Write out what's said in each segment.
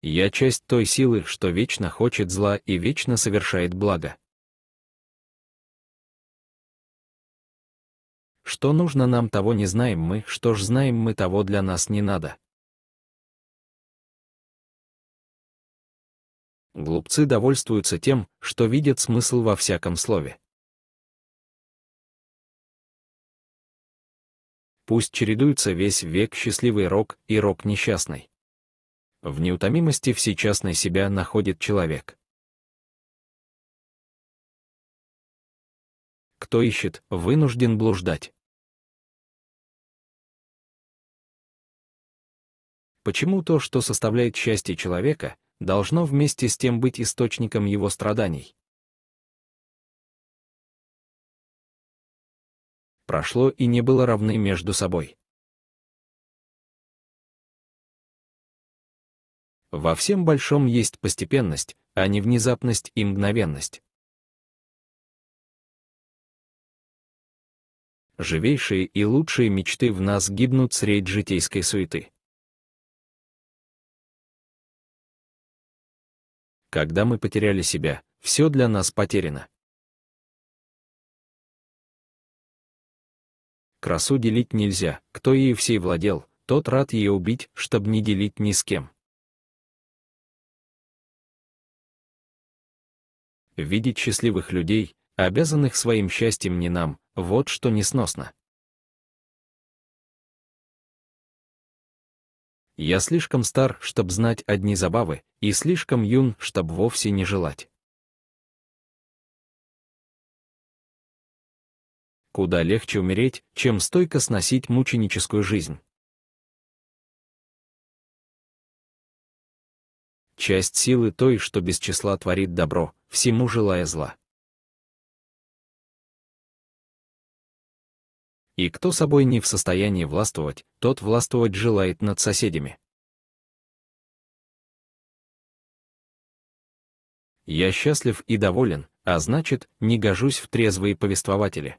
Я часть той силы, что вечно хочет зла и вечно совершает благо. Что нужно нам, того не знаем мы, что ж знаем мы, того для нас не надо. Глупцы довольствуются тем, что видят смысл во всяком слове. Пусть чередуется весь век счастливый рок и рок несчастный в неутомимости всечастной себя находит человек. Кто ищет, вынужден блуждать. Почему то, что составляет счастье человека, должно вместе с тем быть источником его страданий? Прошло и не было равны между собой. Во всем большом есть постепенность, а не внезапность и мгновенность. Живейшие и лучшие мечты в нас гибнут средь житейской суеты. Когда мы потеряли себя, все для нас потеряно. Красу делить нельзя, кто ею всей владел, тот рад ее убить, чтобы не делить ни с кем. видеть счастливых людей, обязанных своим счастьем не нам, вот что несносно. Я слишком стар, чтобы знать одни забавы, и слишком юн, чтобы вовсе не желать. Куда легче умереть, чем стойко сносить мученическую жизнь. Часть силы той, что без числа творит добро, всему желая зла. И кто собой не в состоянии властвовать, тот властвовать желает над соседями. Я счастлив и доволен, а значит, не гожусь в трезвые повествователи.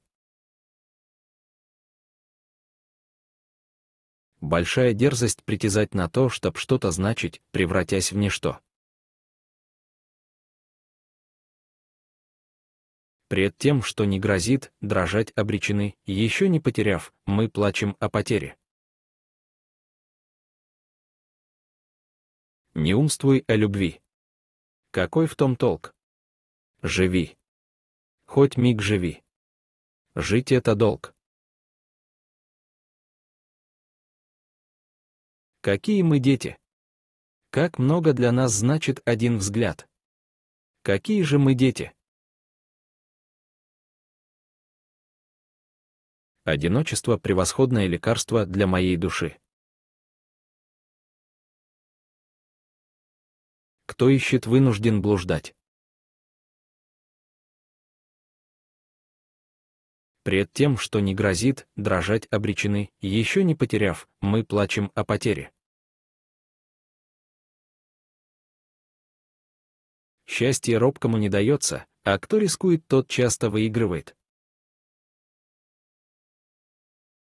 Большая дерзость притязать на то, чтоб что-то значить, превратясь в ничто. Пред тем, что не грозит, дрожать обречены, еще не потеряв, мы плачем о потере. Не умствуй о любви. Какой в том толк? Живи. Хоть миг живи. Жить — это долг. Какие мы дети? Как много для нас значит один взгляд? Какие же мы дети? Одиночество — превосходное лекарство для моей души. Кто ищет, вынужден блуждать. Пред тем, что не грозит, дрожать обречены, еще не потеряв, мы плачем о потере. Счастье робкому не дается, а кто рискует, тот часто выигрывает.